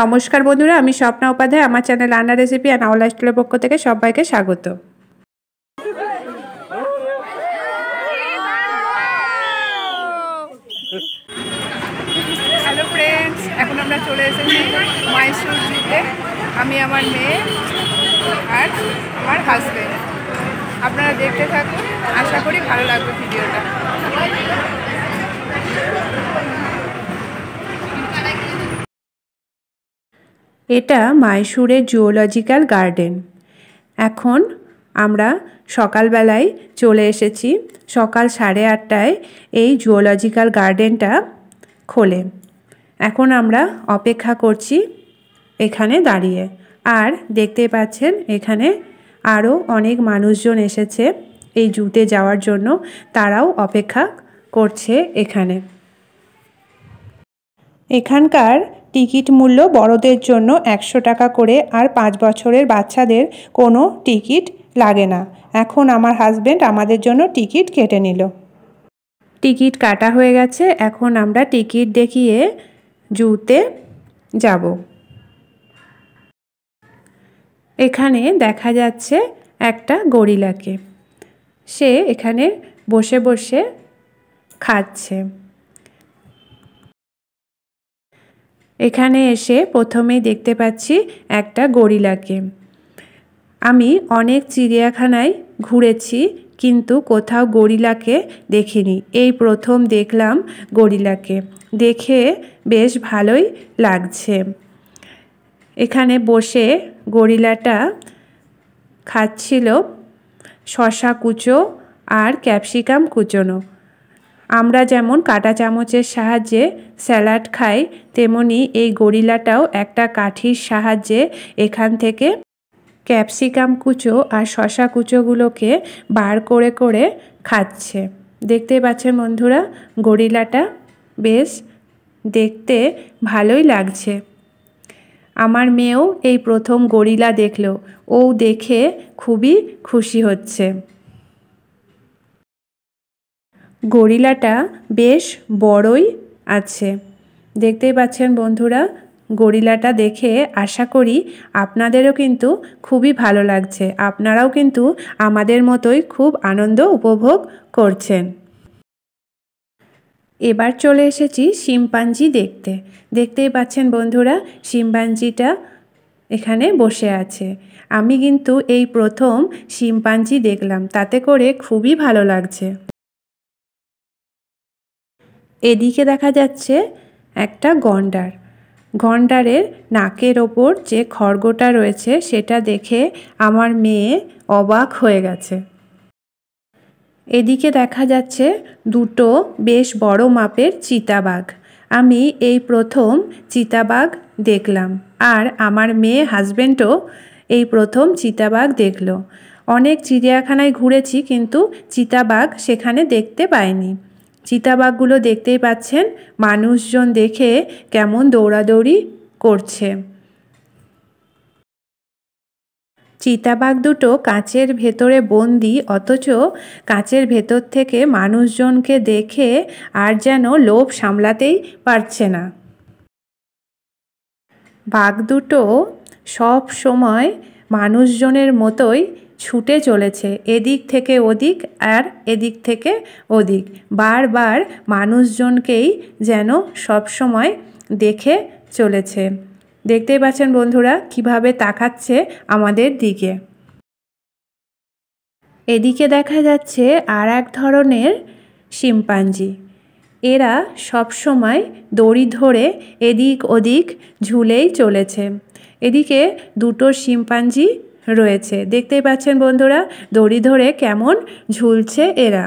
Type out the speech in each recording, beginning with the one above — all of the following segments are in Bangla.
নমস্কার বন্ধুরা আমি স্বপ্না উপাধ্যায় আমার চ্যানেল রান্না রেসিপি অ্যান্ড আওয়ার লাইফস্টাইলের পক্ষ থেকে সবাইকে স্বাগত হ্যালো ফ্রেন্ডস এখন আমরা চলে এসেছি মাইসুর জিতে আমি আমার মেয়ে আর আমার হাজব্যান্ড আপনারা দেখতে থাকুন আশা করি ভালো লাগবে ভিডিওটা এটা মাইসুরের জুওলজিক্যাল গার্ডেন এখন আমরা সকালবেলায় চলে এসেছি সকাল সাড়ে আটটায় এই জুওলজিক্যাল গার্ডেনটা খোলে এখন আমরা অপেক্ষা করছি এখানে দাঁড়িয়ে আর দেখতে পাচ্ছেন এখানে আরও অনেক মানুষজন এসেছে এই জুতে যাওয়ার জন্য তারাও অপেক্ষা করছে এখানে এখানকার টিকিট মূল্য বড়দের জন্য একশো টাকা করে আর পাঁচ বছরের বাচ্চাদের কোনো টিকিট লাগে না এখন আমার হাজব্যান্ড আমাদের জন্য টিকিট কেটে নিল টিকিট কাটা হয়ে গেছে এখন আমরা টিকিট দেখিয়ে জুতে যাব এখানে দেখা যাচ্ছে একটা গরিলাকে সে এখানে বসে বসে খাচ্ছে এখানে এসে প্রথমেই দেখতে পাচ্ছি একটা গরিলাকে আমি অনেক চিড়িয়াখানায় ঘুরেছি কিন্তু কোথাও গরিলাকে দেখিনি এই প্রথম দেখলাম গরিলাকে দেখে বেশ ভালোই লাগছে এখানে বসে গরিলাটা খাচ্ছিল শশা কুচো আর ক্যাপসিকাম কুচোনো আমরা যেমন কাঁটা চামচের সাহায্যে স্যালাড খাই তেমনি এই গরিলাটাও একটা কাঠির সাহায্যে এখান থেকে ক্যাপসিকাম কুচো আর শশা কুচোগুলোকে বার করে করে খাচ্ছে দেখতে পাচ্ছেন বন্ধুরা গরিলাটা বেশ দেখতে ভালোই লাগছে আমার মেয়েও এই প্রথম গরিলা দেখল ও দেখে খুবই খুশি হচ্ছে গরিলাটা বেশ বড়ই আছে দেখতেই পাচ্ছেন বন্ধুরা গরিলাটা দেখে আশা করি আপনাদেরও কিন্তু খুবই ভালো লাগছে আপনারাও কিন্তু আমাদের মতোই খুব আনন্দ উপভোগ করছেন এবার চলে এসেছি শিম্পাঞ্জি দেখতে দেখতেই পাচ্ছেন বন্ধুরা শিম্পাঞ্জিটা এখানে বসে আছে আমি কিন্তু এই প্রথম শিম্পাঞ্জি দেখলাম তাতে করে খুবই ভালো লাগছে এদিকে দেখা যাচ্ছে একটা গন্ডার গন্ডারের নাকের ওপর যে খড়গোটা রয়েছে সেটা দেখে আমার মেয়ে অবাক হয়ে গেছে এদিকে দেখা যাচ্ছে দুটো বেশ বড় মাপের চিতাবাঘ আমি এই প্রথম চিতাবাঘ দেখলাম আর আমার মেয়ে হাজব্যান্ডও এই প্রথম চিতাবাঘ দেখলো অনেক চিড়িয়াখানায় ঘুরেছি কিন্তু চিতাবাঘ সেখানে দেখতে পাইনি চিতাবাঘগুলো দেখতেই পাচ্ছেন মানুষজন দেখে কেমন দৌড়াদৌড়ি করছে চিতাবাঘ দুটো কাঁচের ভেতরে বন্দি অথচ কাঁচের ভেতর থেকে মানুষজনকে দেখে আর যেন লোভ সামলাতেই পারছে না বাঘ দুটো সব সময় মানুষজনের মতোই ছুটে চলেছে এদিক থেকে ওদিক আর এদিক থেকে ওদিক বারবার মানুষজনকেই যেন সবসময় দেখে চলেছে দেখতেই পাচ্ছেন বন্ধুরা কিভাবে তাকাচ্ছে আমাদের দিকে এদিকে দেখা যাচ্ছে আর এক ধরনের শিম্পাঞ্জি এরা সবসময় দড়ি ধরে এদিক ওদিক ঝুলেই চলেছে এদিকে দুটো শিম্পাঞ্জি রয়েছে দেখতেই পাচ্ছেন বন্ধুরা দড়ি ধরে কেমন ঝুলছে এরা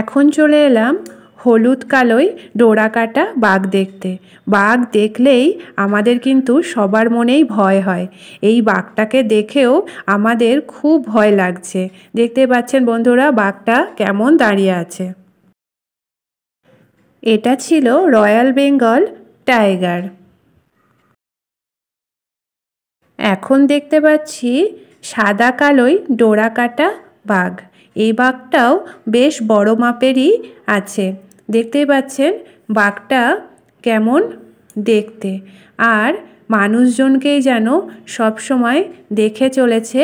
এখন চলে এলাম হলুদ কালোই ডোরা কাটা বাঘ দেখতে বাঘ দেখলেই আমাদের কিন্তু সবার মনেই ভয় হয় এই বাঘটাকে দেখেও আমাদের খুব ভয় লাগছে দেখতে পাচ্ছেন বন্ধুরা বাঘটা কেমন দাঁড়িয়ে আছে এটা ছিল রয়্যাল বেঙ্গল টাইগার এখন দেখতে পাচ্ছি সাদা কালোই ডোরা কাটা বাঘ এই বাঘটাও বেশ বড় মাপেরই আছে দেখতেই পাচ্ছেন বাঘটা কেমন দেখতে আর মানুষজনকেই যেন সবসময় দেখে চলেছে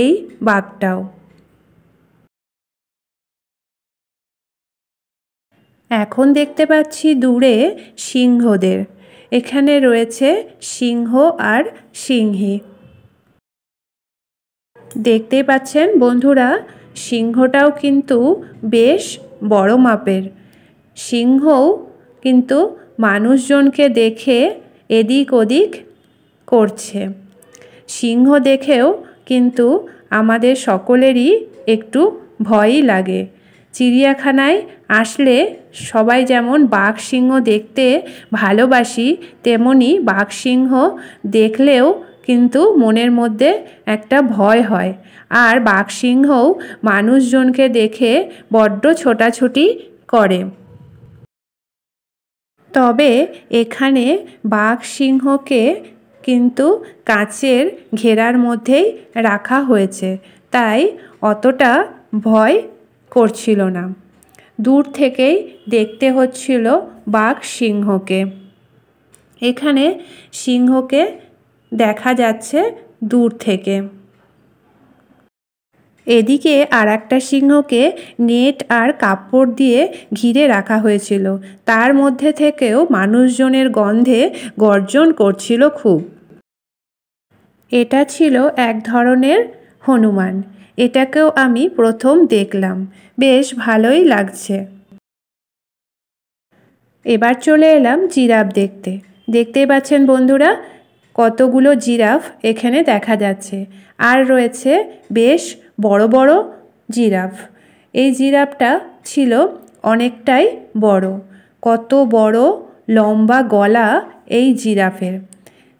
এই বাঘটাও এখন দেখতে পাচ্ছি দূরে সিংহদের এখানে রয়েছে সিংহ আর সিংহি দেখতে পাচ্ছেন বন্ধুরা সিংহটাও কিন্তু বেশ বড় মাপের সিংহও কিন্তু মানুষজনকে দেখে এদিক ওদিক করছে সিংহ দেখেও কিন্তু আমাদের সকলেরই একটু ভয়ই লাগে চিড়িয়াখানায় আসলে সবাই যেমন বাঘ সিংহ দেখতে ভালোবাসি তেমনি বাঘ সিংহ দেখলেও কিন্তু মনের মধ্যে একটা ভয় হয় আর বাঘ সিংহ মানুষজনকে দেখে বড্ড ছোটাছুটি করে তবে এখানে বাঘ সিংহকে কিন্তু কাঁচের ঘেরার মধ্যেই রাখা হয়েছে তাই অতটা ভয় করছিল না দূর থেকেই দেখতে হচ্ছিল বাঘ সিংহকে এখানে সিংহকে দেখা যাচ্ছে দূর থেকে এদিকে আর একটা সিংহকে নেট আর কাপড় দিয়ে ঘিরে রাখা হয়েছিল তার মধ্যে থেকেও মানুষজনের গন্ধে গর্জন করছিল খুব এটা ছিল এক ধরনের হনুমান এটাকেও আমি প্রথম দেখলাম বেশ ভালোই লাগছে এবার চলে এলাম জিরাফ দেখতে দেখতেই পাচ্ছেন বন্ধুরা কতগুলো জিরাফ এখানে দেখা যাচ্ছে আর রয়েছে বেশ বড় বড় জিরাফ এই জিরাফটা ছিল অনেকটাই বড় কত বড় লম্বা গলা এই জিরাফের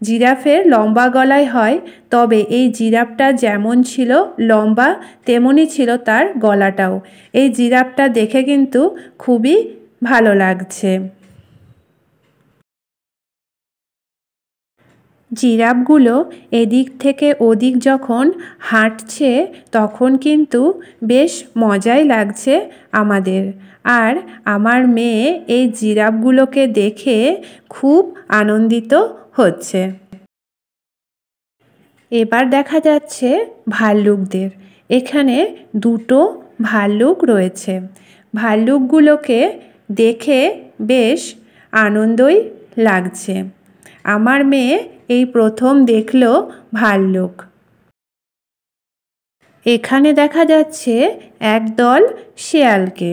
জিরাফের লম্বা গলায় হয় তবে এই জিরাফটা যেমন ছিল লম্বা তেমনই ছিল তার গলাটাও এই জিরাফটা দেখে কিন্তু খুবই ভালো লাগছে জিরাফগুলো এদিক থেকে ওদিক যখন হাঁটছে তখন কিন্তু বেশ মজাই লাগছে আমাদের আর আমার মেয়ে এই জিরাফগুলোকে দেখে খুব আনন্দিত হচ্ছে এবার দেখা যাচ্ছে ভাল্লুকদের এখানে দুটো ভাল্লুক রয়েছে ভাল্লুকগুলোকে দেখে বেশ আনন্দই লাগছে আমার মেয়ে এই প্রথম দেখল ভাল্লুক এখানে দেখা যাচ্ছে একদল শেয়ালকে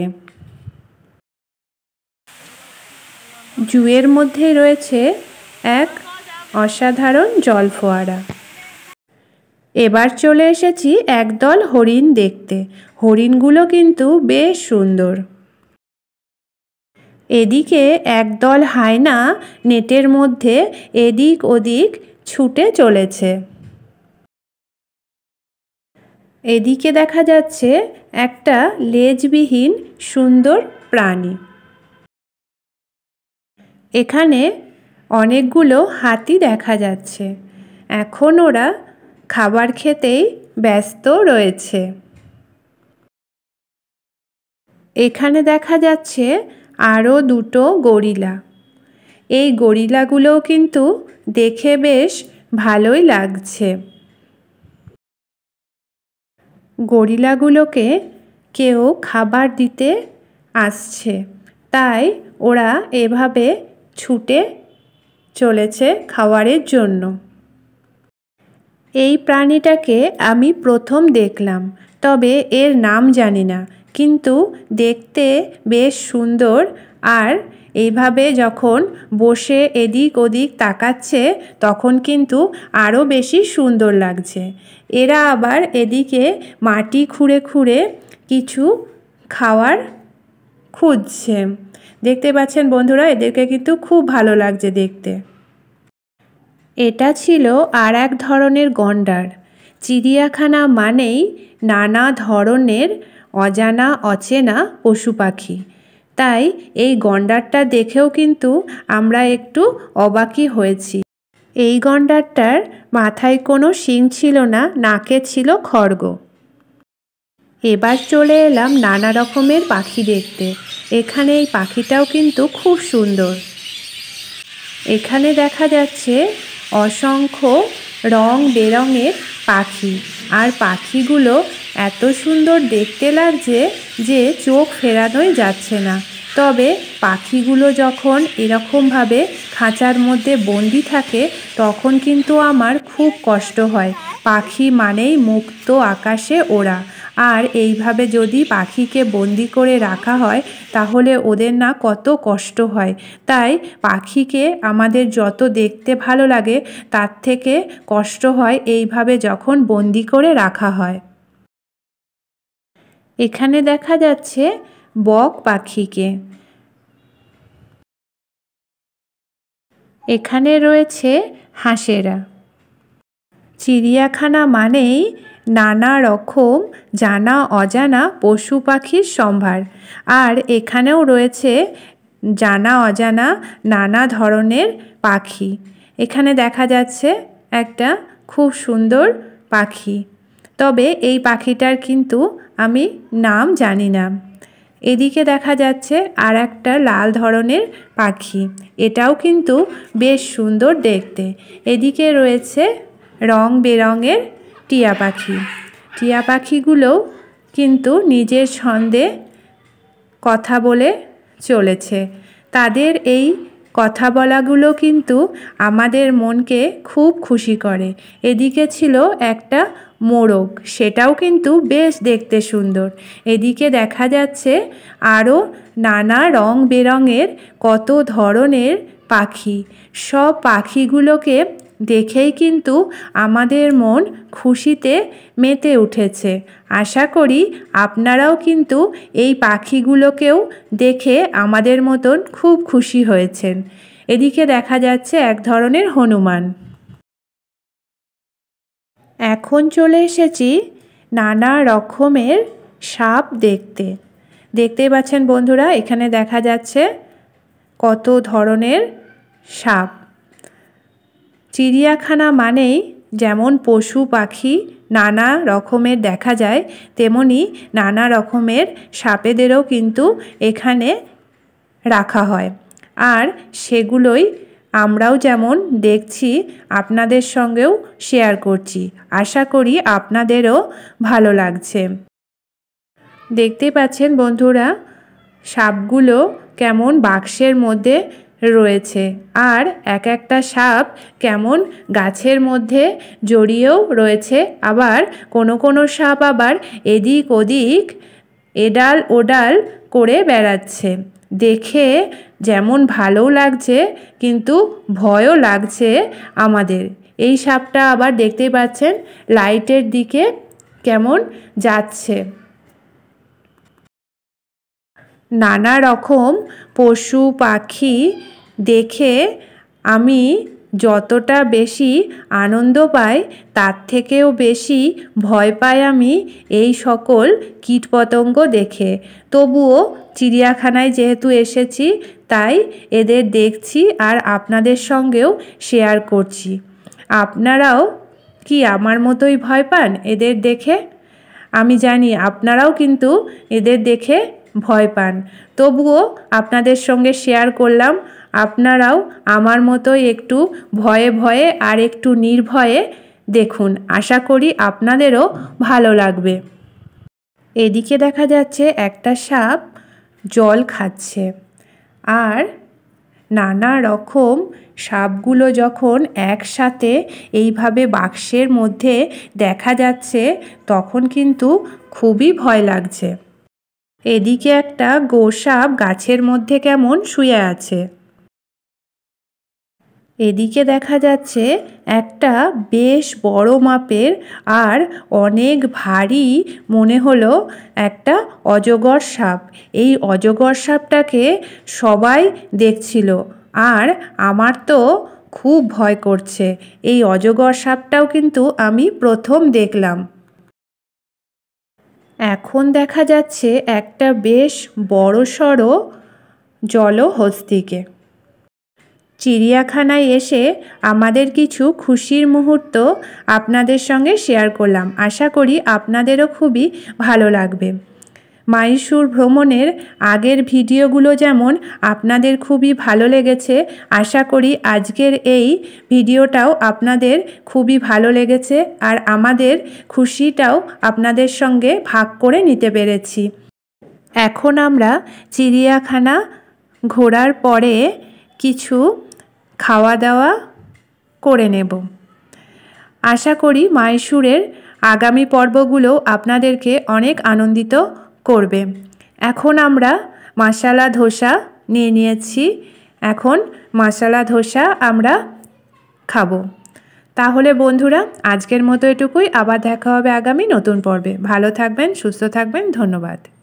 জুয়ের মধ্যে রয়েছে এক অসাধারণ জল ফোয়ারা এবার চলে এসেছি একদল হরিণ দেখতে হরিণগুলো কিন্তু বেশ সুন্দর এদিকে একদল হায়না নেটের মধ্যে এদিক ওদিক ছুটে চলেছে এদিকে দেখা যাচ্ছে একটা লেজবিহীন সুন্দর প্রাণী এখানে অনেকগুলো হাতি দেখা যাচ্ছে এখন ওরা খাবার খেতেই ব্যস্ত রয়েছে এখানে দেখা যাচ্ছে আরও দুটো গরিলা এই গরিলাগুলোও কিন্তু দেখে বেশ ভালোই লাগছে গরিলাগুলোকে কেউ খাবার দিতে আসছে তাই ওরা এভাবে ছুটে চলেছে খাওয়ারের জন্য এই প্রাণীটাকে আমি প্রথম দেখলাম তবে এর নাম জানি না কিন্তু দেখতে বেশ সুন্দর আর এইভাবে যখন বসে এদিক ওদিক তাকাচ্ছে তখন কিন্তু আরও বেশি সুন্দর লাগছে এরা আবার এদিকে মাটি খুঁড়ে খুঁড়ে কিছু খাওয়ার খুঁজছে দেখতে পাচ্ছেন বন্ধুরা এদেরকে কিন্তু খুব ভালো লাগছে দেখতে এটা ছিল আর এক ধরনের গন্ডার চিড়িয়াখানা মানেই নানা ধরনের অজানা অচেনা পশু পাখি তাই এই গন্ডারটা দেখেও কিন্তু আমরা একটু অবাকি হয়েছি এই গন্ডারটার মাথায় কোনো শিং ছিল না নাকে ছিল খড়গ এবার চলে এলাম নানা রকমের পাখি দেখতে এখানে এই পাখিটাও কিন্তু খুব সুন্দর এখানে দেখা যাচ্ছে অসংখ্য রং বেরঙের পাখি আর পাখিগুলো এত সুন্দর দেখতে লাগছে যে চোখ ফেরানোই যাচ্ছে না তবে পাখিগুলো যখন এরকমভাবে খাঁচার মধ্যে বন্দি থাকে তখন কিন্তু আমার খুব কষ্ট হয় পাখি মানেই মুক্ত আকাশে ওড়া আর এইভাবে যদি পাখিকে বন্দি করে রাখা হয় তাহলে ওদের না কত কষ্ট হয় তাই পাখিকে আমাদের যত দেখতে ভালো লাগে তার থেকে কষ্ট হয় এইভাবে যখন বন্দি করে রাখা হয় এখানে দেখা যাচ্ছে বক পাখিকে এখানে রয়েছে হাঁসেরা চিড়িয়াখানা মানেই নানা রকম জানা অজানা পশু পাখির সম্ভার আর এখানেও রয়েছে জানা অজানা নানা ধরনের পাখি এখানে দেখা যাচ্ছে একটা খুব সুন্দর পাখি তবে এই পাখিটার কিন্তু আমি নাম জানি না এদিকে দেখা যাচ্ছে আর একটা লাল ধরনের পাখি এটাও কিন্তু বেশ সুন্দর দেখতে এদিকে রয়েছে রং বেরঙের টিয়া পাখি টিয়া পাখিগুলোও কিন্তু নিজের ছন্দে কথা বলে চলেছে তাদের এই কথা বলাগুলো কিন্তু আমাদের মনকে খুব খুশি করে এদিকে ছিল একটা মোরগ সেটাও কিন্তু বেশ দেখতে সুন্দর এদিকে দেখা যাচ্ছে আরও নানা রং বেরঙের কত ধরনের পাখি সব পাখিগুলোকে দেখেই কিন্তু আমাদের মন খুশিতে মেতে উঠেছে আশা করি আপনারাও কিন্তু এই পাখিগুলোকেও দেখে আমাদের মতন খুব খুশি হয়েছেন এদিকে দেখা যাচ্ছে এক ধরনের হনুমান এখন চলে এসেছি নানা রকমের সাপ দেখতে দেখতে পাচ্ছেন বন্ধুরা এখানে দেখা যাচ্ছে কত ধরনের সাপ চিড়িয়াখানা মানেই যেমন পশু পাখি নানা রকমের দেখা যায় তেমনি নানা রকমের সাপেদেরও কিন্তু এখানে রাখা হয় আর সেগুলোই আমরাও যেমন দেখছি আপনাদের সঙ্গেও শেয়ার করছি আশা করি আপনাদেরও ভালো লাগছে দেখতে পাচ্ছেন বন্ধুরা সাপগুলো কেমন বাক্সের মধ্যে রয়েছে আর এক একটা সাপ কেমন গাছের মধ্যে জড়িয়েও রয়েছে আবার কোনো কোনো সাপ আবার এদিক ওদিক এডাল ওডাল করে বেড়াচ্ছে দেখে যেমন ভালো লাগছে কিন্তু ভয়ও লাগছে আমাদের এই সাপটা আবার দেখতে পাচ্ছেন লাইটের দিকে কেমন যাচ্ছে নানা রকম পশু পাখি দেখে আমি যতটা বেশি আনন্দ পাই তার থেকেও বেশি ভয় পাই আমি এই সকল কীটপতঙ্গ দেখে তবুও চিড়িয়াখানায় যেহেতু এসেছি তাই এদের দেখছি আর আপনাদের সঙ্গেও শেয়ার করছি আপনারাও কি আমার মতোই ভয় পান এদের দেখে আমি জানি আপনারাও কিন্তু এদের দেখে ভয় পান তবুও আপনাদের সঙ্গে শেয়ার করলাম আপনারাও আমার মতোই একটু ভয়ে ভয়ে আর একটু নির্ভয়ে দেখুন আশা করি আপনাদেরও ভালো লাগবে এদিকে দেখা যাচ্ছে একটা সাপ জল খাচ্ছে আর নানা রকম সাপগুলো যখন একসাথে এইভাবে বাক্সের মধ্যে দেখা যাচ্ছে তখন কিন্তু খুবই ভয় লাগছে এদিকে একটা গোসাপ গাছের মধ্যে কেমন শুয়ে আছে এদিকে দেখা যাচ্ছে একটা বেশ বড় মাপের আর অনেক ভারী মনে হলো একটা অজগর সাপ এই অজগর সাপটাকে সবাই দেখছিল আর আমার তো খুব ভয় করছে এই অজগর সাপটাও কিন্তু আমি প্রথম দেখলাম এখন দেখা যাচ্ছে একটা বেশ বড় সড়ো জলহস্তিকে চিড়িয়াখানায় এসে আমাদের কিছু খুশির মুহূর্ত আপনাদের সঙ্গে শেয়ার করলাম আশা করি আপনাদেরও খুবই ভালো লাগবে মাইশুর ভ্রমণের আগের ভিডিওগুলো যেমন আপনাদের খুবই ভালো লেগেছে আশা করি আজকের এই ভিডিওটাও আপনাদের খুবই ভালো লেগেছে আর আমাদের খুশিটাও আপনাদের সঙ্গে ভাগ করে নিতে পেরেছি এখন আমরা চিড়িয়াখানা ঘোরার পরে কিছু খাওয়া দাওয়া করে নেব আশা করি মাইশুরের আগামী পর্বগুলো আপনাদেরকে অনেক আনন্দিত করবে এখন আমরা মশালা ধোসা নিয়ে নিয়েছি এখন মশালা ধোসা আমরা খাবো তাহলে বন্ধুরা আজকের মতো এটুকুই আবার দেখা হবে আগামী নতুন পর্বে ভালো থাকবেন সুস্থ থাকবেন ধন্যবাদ